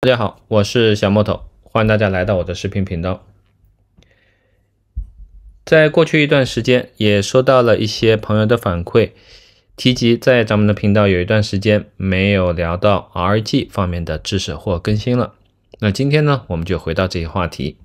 大家好，我是小木头，欢迎大家来到我的视频频道。在过去一段时间，也收到了一些朋友的反馈，提及在咱们的频道有一段时间没有聊到 RG 方面的知识或更新了。那今天呢，我们就回到这一话题。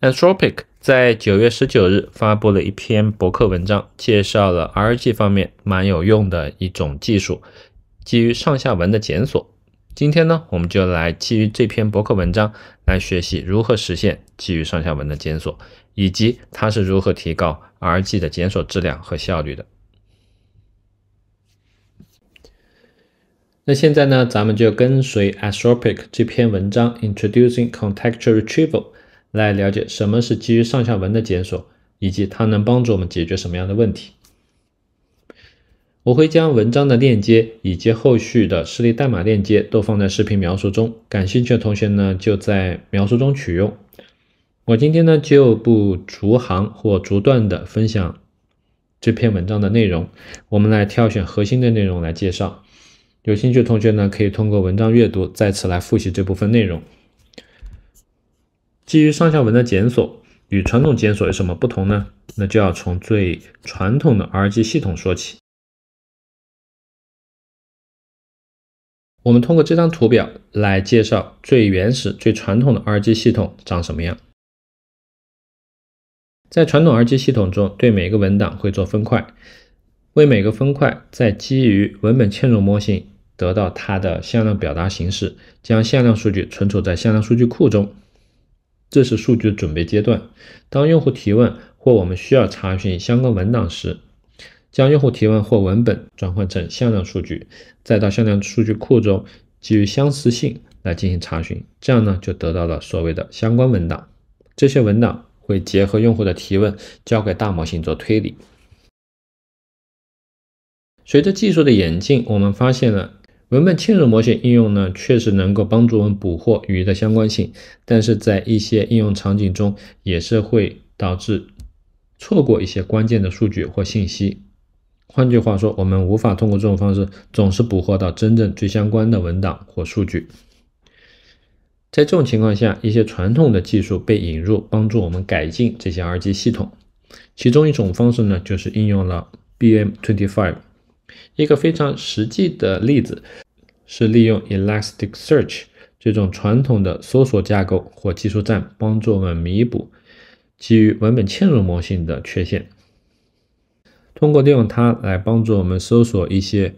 Anthropic 在九月十九日发布了一篇博客文章，介绍了 RG 方面蛮有用的一种技术——基于上下文的检索。今天呢，我们就来基于这篇博客文章来学习如何实现基于上下文的检索，以及它是如何提高 R G 的检索质量和效率的。那现在呢，咱们就跟随 a s t i c s c 这篇文章《Introducing Contextual Retrieval》来了解什么是基于上下文的检索，以及它能帮助我们解决什么样的问题。我会将文章的链接以及后续的示例代码链接都放在视频描述中，感兴趣的同学呢就在描述中取用。我今天呢就不逐行或逐段的分享这篇文章的内容，我们来挑选核心的内容来介绍。有兴趣的同学呢可以通过文章阅读再次来复习这部分内容。基于上下文的检索与传统检索有什么不同呢？那就要从最传统的 R G 系统说起。我们通过这张图表来介绍最原始、最传统的 R G 系统长什么样。在传统 R G 系统中，对每个文档会做分块，为每个分块在基于文本嵌入模型得到它的向量表达形式，将向量数据存储在向量数据库中，这是数据准备阶段。当用户提问或我们需要查询相关文档时，将用户提问或文本转换成向量数据，再到向量数据库中基于相似性来进行查询，这样呢就得到了所谓的相关文档。这些文档会结合用户的提问，交给大模型做推理。随着技术的演进，我们发现了文本嵌入模型应用呢确实能够帮助我们捕获语义的相关性，但是在一些应用场景中也是会导致错过一些关键的数据或信息。换句话说，我们无法通过这种方式总是捕获到真正最相关的文档或数据。在这种情况下，一些传统的技术被引入，帮助我们改进这些 R G 系统。其中一种方式呢，就是应用了 B M twenty five。一个非常实际的例子是利用 Elasticsearch 这种传统的搜索架构或技术栈，帮助我们弥补基于文本嵌入模型的缺陷。通过利用它来帮助我们搜索一些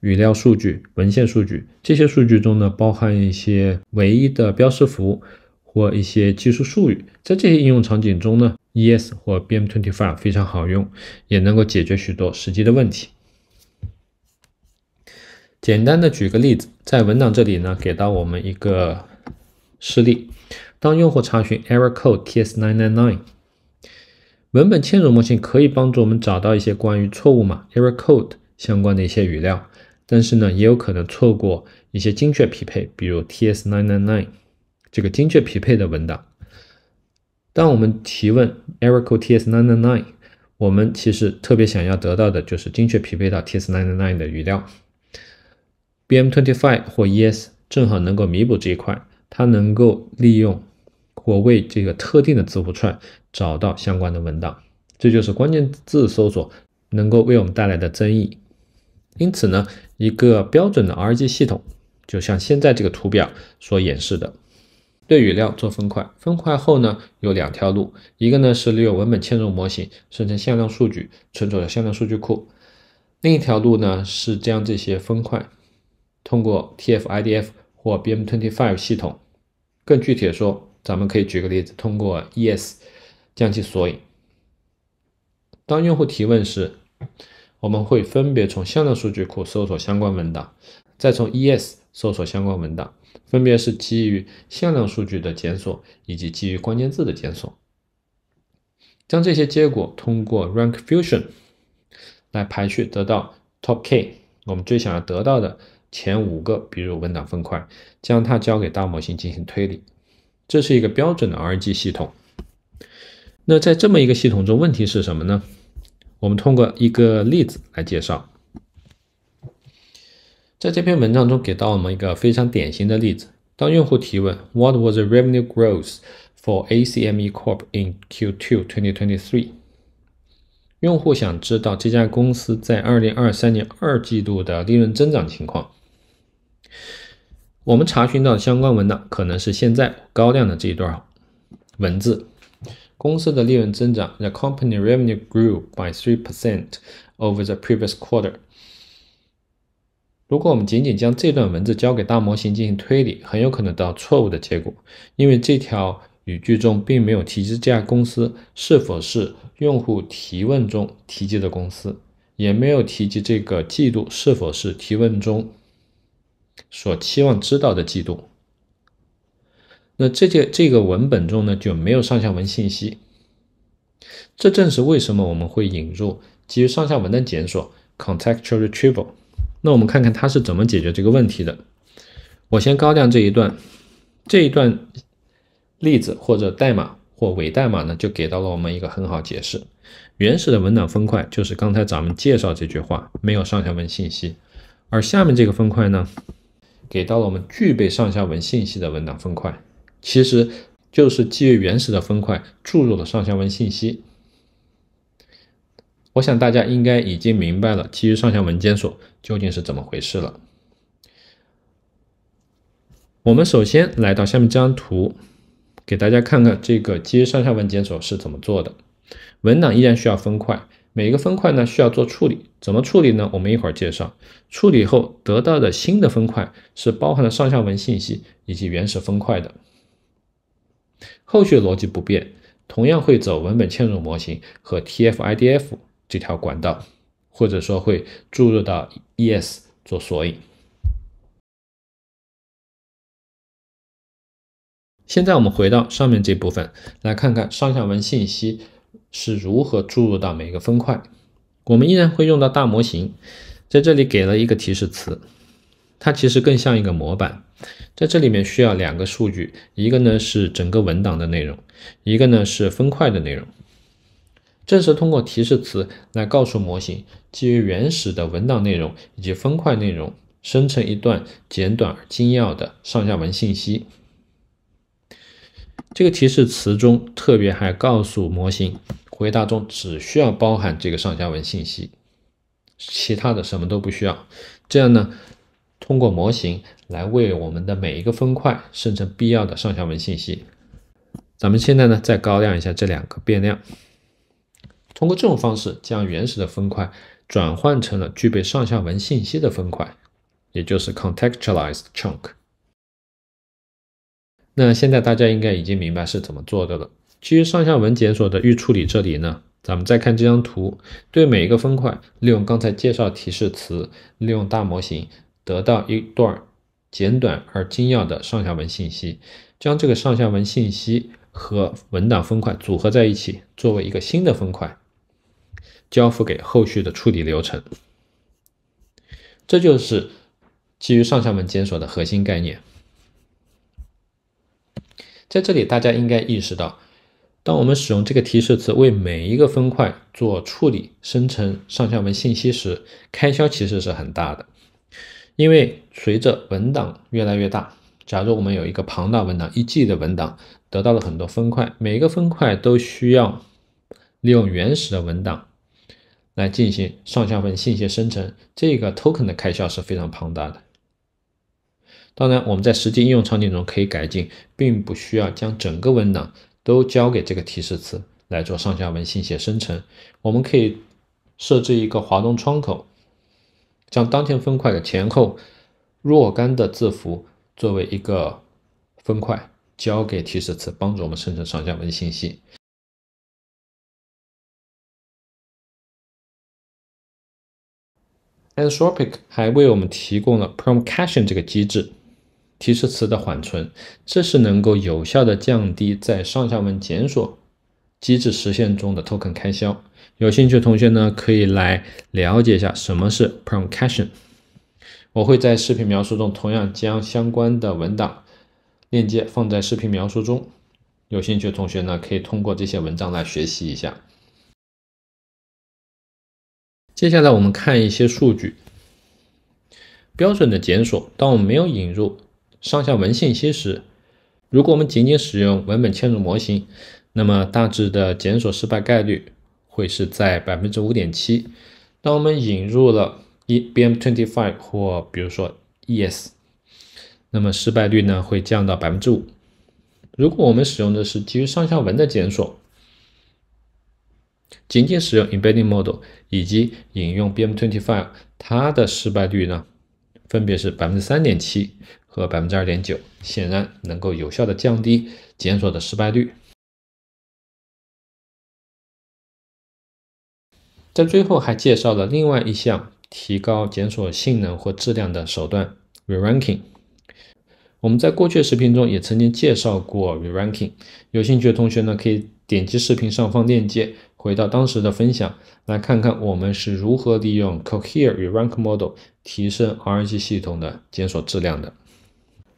语料数据、文献数据，这些数据中呢包含一些唯一的标识符或一些技术术语。在这些应用场景中呢，ES 或 BM25 非常好用，也能够解决许多实际的问题。简单的举个例子，在文档这里呢给到我们一个示例：当用户查询 “error code TS999”。文本嵌入模型可以帮助我们找到一些关于错误码 （error code） 相关的一些语料，但是呢，也有可能错过一些精确匹配，比如 T S nine nine nine 这个精确匹配的文档。当我们提问 error code T S nine nine nine，我们其实特别想要得到的就是精确匹配到 T S nine nine 的语料。B M twenty five 或 E S 正好能够弥补这一块，它能够利用或为这个特定的字符串。找到相关的文档，这就是关键字搜索能够为我们带来的增益。因此呢，一个标准的 R G 系统，就像现在这个图表所演示的，对语料做分块。分块后呢，有两条路，一个呢是利用文本嵌入模型生成向量数据，存储的向量数据库；另一条路呢是将这些分块通过 T F I D F 或 B M twenty five 系统。更具体的说，咱们可以举个例子，通过 E S。将其索引。当用户提问时，我们会分别从向量数据库搜索相关文档，再从 ES 搜索相关文档，分别是基于向量数据的检索以及基于关键字的检索。将这些结果通过 Rank Fusion 来排序，得到 Top K，我们最想要得到的前五个，比如文档分块，将它交给大模型进行推理。这是一个标准的 r g 系统。那在这么一个系统中，问题是什么呢？我们通过一个例子来介绍。在这篇文章中，给到我们一个非常典型的例子：当用户提问 “What was the revenue growth for ACME Corp in Q2 2023？” 用户想知道这家公司在二零二三年二季度的利润增长情况。我们查询到相关文档，可能是现在高亮的这一段文字。公司的利润增长。The company revenue grew by three percent over the previous quarter。如果我们仅仅将这段文字交给大模型进行推理，很有可能得到错误的结果，因为这条语句中并没有提及这家公司是否是用户提问中提及的公司，也没有提及这个季度是否是提问中所期望知道的季度。那这些这个文本中呢就没有上下文信息，这正是为什么我们会引入基于上下文的检索 （contextual retrieval）。那我们看看它是怎么解决这个问题的。我先高亮这一段，这一段例子或者代码或伪代码呢，就给到了我们一个很好解释。原始的文档分块就是刚才咱们介绍这句话没有上下文信息，而下面这个分块呢，给到了我们具备上下文信息的文档分块。其实，就是基于原始的分块注入了上下文信息。我想大家应该已经明白了基于上下文检索究竟是怎么回事了。我们首先来到下面这张图，给大家看看这个基于上下文检索是怎么做的。文档依然需要分块，每个分块呢需要做处理，怎么处理呢？我们一会儿介绍。处理后得到的新的分块是包含了上下文信息以及原始分块的。后续逻辑不变，同样会走文本嵌入模型和 TF-IDF 这条管道，或者说会注入到 ES 做索引。现在我们回到上面这部分，来看看上下文信息是如何注入到每个分块。我们依然会用到大模型，在这里给了一个提示词。它其实更像一个模板，在这里面需要两个数据，一个呢是整个文档的内容，一个呢是分块的内容。正是通过提示词来告诉模型，基于原始的文档内容以及分块内容，生成一段简短精要的上下文信息。这个提示词中特别还告诉模型，回答中只需要包含这个上下文信息，其他的什么都不需要。这样呢？通过模型来为我们的每一个分块生成必要的上下文信息。咱们现在呢再高亮一下这两个变量。通过这种方式，将原始的分块转换成了具备上下文信息的分块，也就是 contextualized chunk。那现在大家应该已经明白是怎么做的了。基于上下文检索的预处理这里呢，咱们再看这张图，对每一个分块，利用刚才介绍提示词，利用大模型。得到一段简短而精要的上下文信息，将这个上下文信息和文档分块组合在一起，作为一个新的分块交付给后续的处理流程。这就是基于上下文检索的核心概念。在这里，大家应该意识到，当我们使用这个提示词为每一个分块做处理、生成上下文信息时，开销其实是很大的。因为随着文档越来越大，假如我们有一个庞大文档，一 G 的文档得到了很多分块，每个分块都需要利用原始的文档来进行上下文信息生成，这个 token 的开销是非常庞大的。当然，我们在实际应用场景中可以改进，并不需要将整个文档都交给这个提示词来做上下文信息生成，我们可以设置一个滑动窗口。将当前分块的前后若干的字符作为一个分块交给提示词，帮助我们生成上下文信息。Anthropic 还为我们提供了 prompt caching 这个机制，提示词的缓存，这是能够有效的降低在上下文检索。机制实现中的 token 开销，有兴趣的同学呢可以来了解一下什么是 p r o n c a a t i o n 我会在视频描述中同样将相关的文档链接放在视频描述中，有兴趣的同学呢可以通过这些文章来学习一下。接下来我们看一些数据，标准的检索。当我们没有引入上下文信息时，如果我们仅仅使用文本嵌入模型。那么大致的检索失败概率会是在百分之五点七。当我们引入了 e BM twenty five 或比如说 e s 那么失败率呢会降到百分之五。如果我们使用的是基于上下文的检索，仅仅使用 embedding model 以及引用 BM twenty five，它的失败率呢分别是百分之三点七和百分之二点九，显然能够有效的降低检索的失败率。在最后还介绍了另外一项提高检索性能或质量的手段 ——reranking。我们在过去视频中也曾经介绍过 reranking，有兴趣的同学呢可以点击视频上方链接回到当时的分享，来看看我们是如何利用 c o h e r e Reranking Model 提升 r g 系统的检索质量的。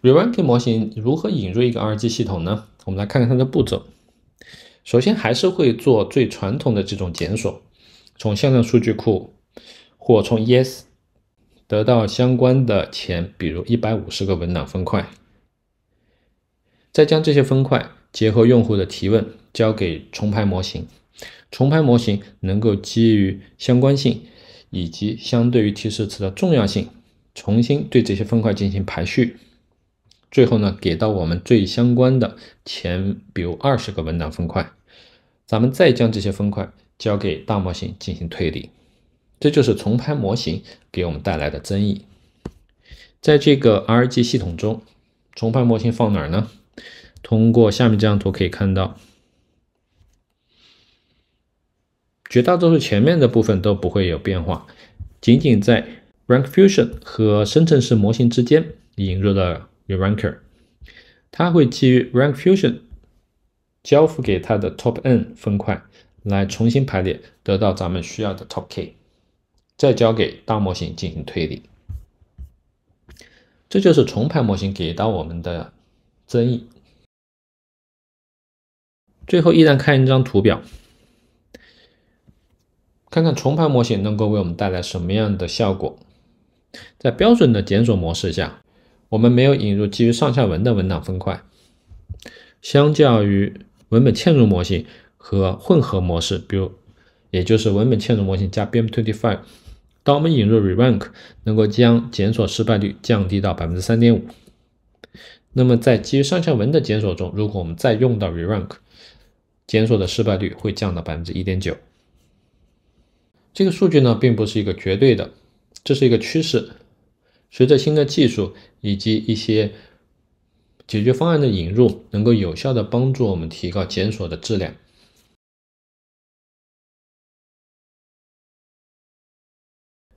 Reranking 模型如何引入一个 r g 系统呢？我们来看看它的步骤。首先还是会做最传统的这种检索。从向量数据库或从 ES 得到相关的前，比如一百五十个文档分块，再将这些分块结合用户的提问交给重排模型，重排模型能够基于相关性以及相对于提示词的重要性，重新对这些分块进行排序，最后呢给到我们最相关的前，比如二十个文档分块，咱们再将这些分块。交给大模型进行推理，这就是重拍模型给我们带来的争议。在这个 r g 系统中，重拍模型放哪儿呢？通过下面这张图可以看到，绝大多数前面的部分都不会有变化，仅仅在 Rank Fusion 和生成式模型之间引入了 ReRanker，它会基于 Rank Fusion 交付给它的 Top N 分块。来重新排列，得到咱们需要的 Top K，再交给大模型进行推理。这就是重排模型给到我们的增益。最后，依然看一张图表，看看重排模型能够为我们带来什么样的效果。在标准的检索模式下，我们没有引入基于上下文的文档分块，相较于文本嵌入模型。和混合模式，比如，也就是文本嵌入模型加 BM25。当我们引入 rerank，能够将检索失败率降低到百分之三点五。那么在基于上下文的检索中，如果我们再用到 rerank，检索的失败率会降到百分之一点九。这个数据呢，并不是一个绝对的，这是一个趋势。随着新的技术以及一些解决方案的引入，能够有效的帮助我们提高检索的质量。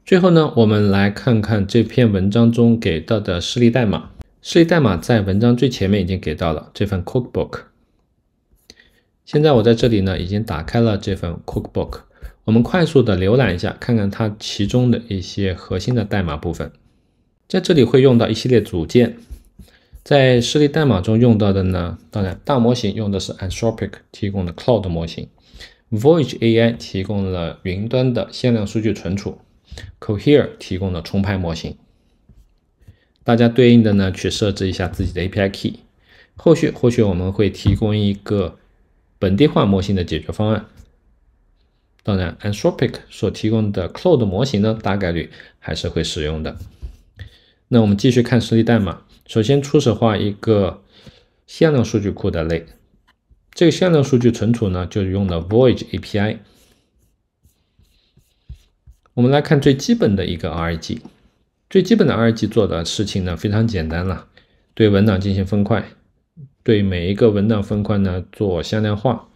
最后呢，我们来看看这篇文章中给到的示例代码。示例代码在文章最前面已经给到了这份 cookbook。现在我在这里呢，已经打开了这份 cookbook。我们快速的浏览一下，看看它其中的一些核心的代码部分。在这里会用到一系列组件，在示例代码中用到的呢，当然大模型用的是 Anthropic 提供的 Cloud 模型，Voyage AI 提供了云端的限量数据存储。Cohere 提供的重拍模型，大家对应的呢去设置一下自己的 API key。后续或许我们会提供一个本地化模型的解决方案。当然，Anthropic 所提供的 Cloud 模型呢，大概率还是会使用的。那我们继续看实例代码。首先初始化一个向量数据库的类，这个向量数据存储呢，就用了 Voyage API。我们来看最基本的一个 RAG，最基本的 RAG 做的事情呢，非常简单了，对文档进行分块，对每一个文档分块呢做向量化，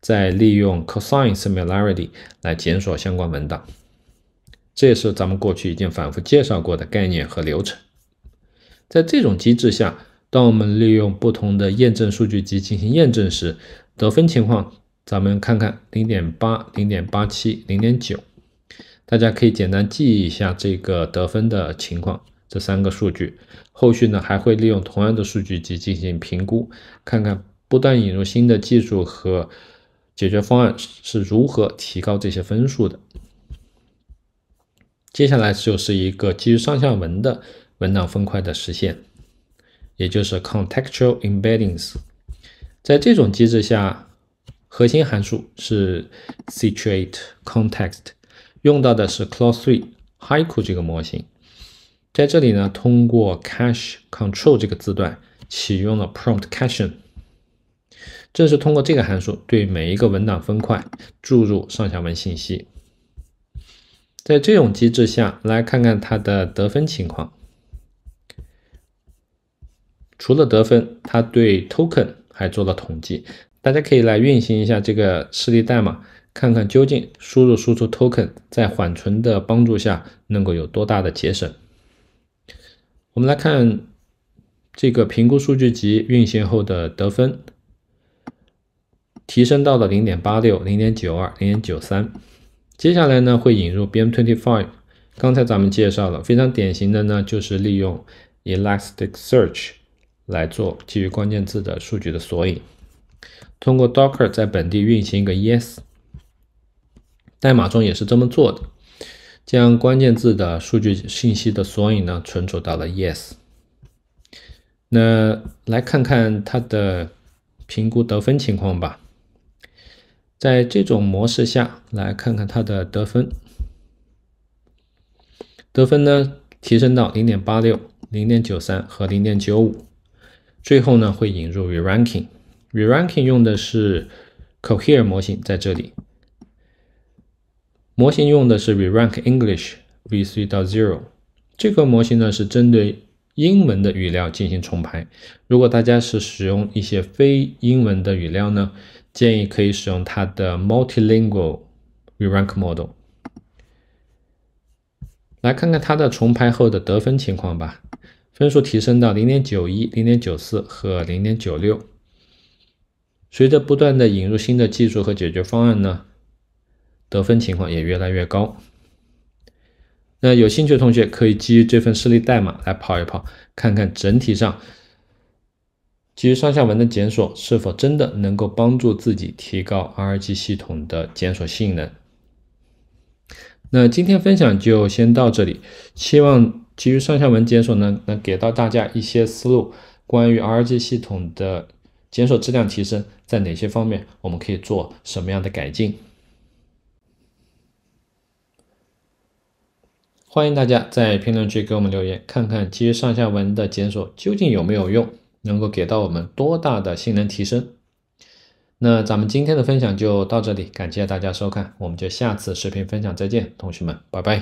再利用 cosine similarity 来检索相关文档，这也是咱们过去已经反复介绍过的概念和流程。在这种机制下，当我们利用不同的验证数据集进行验证时，得分情况，咱们看看0.8、0.87、0.9。大家可以简单记忆一下这个得分的情况，这三个数据。后续呢还会利用同样的数据集进行评估，看看不断引入新的技术和解决方案是如何提高这些分数的。接下来就是一个基于上下文的文档分块的实现，也就是 contextual embeddings。在这种机制下，核心函数是 s i t u a t e context。用到的是 Claude 3 Haiku 这个模型，在这里呢，通过 Cache Control 这个字段启用了 Prompt Caching，正是通过这个函数对每一个文档分块注入上下文信息。在这种机制下，来看看它的得分情况。除了得分，它对 Token 还做了统计，大家可以来运行一下这个示例代码。看看究竟输入输出 token 在缓存的帮助下能够有多大的节省。我们来看这个评估数据集运行后的得分，提升到了零点八六、零点九二、零点九三。接下来呢会引入 BM25，刚才咱们介绍了非常典型的呢就是利用 Elasticsearch 来做基于关键字的数据的索引，通过 Docker 在本地运行一个 ES。代码中也是这么做的，将关键字的数据信息的索引呢存储到了 yes。那来看看它的评估得分情况吧。在这种模式下，来看看它的得分。得分呢提升到零点八六、零点九三和零点九五。最后呢会引入 reranking，reranking 用的是 cohere 模型在这里。模型用的是 rerank English v3.0，这个模型呢是针对英文的语料进行重排。如果大家是使用一些非英文的语料呢，建议可以使用它的 multilingual rerank model。来看看它的重排后的得分情况吧，分数提升到零点九一、零点九四和零点九六。随着不断的引入新的技术和解决方案呢。得分情况也越来越高。那有兴趣的同学可以基于这份示例代码来跑一跑，看看整体上基于上下文的检索是否真的能够帮助自己提高 r g 系统的检索性能。那今天分享就先到这里，希望基于上下文检索呢，能给到大家一些思路，关于 r g 系统的检索质量提升，在哪些方面我们可以做什么样的改进？欢迎大家在评论区给我们留言，看看基于上下文的检索究竟有没有用，能够给到我们多大的性能提升。那咱们今天的分享就到这里，感谢大家收看，我们就下次视频分享再见，同学们，拜拜。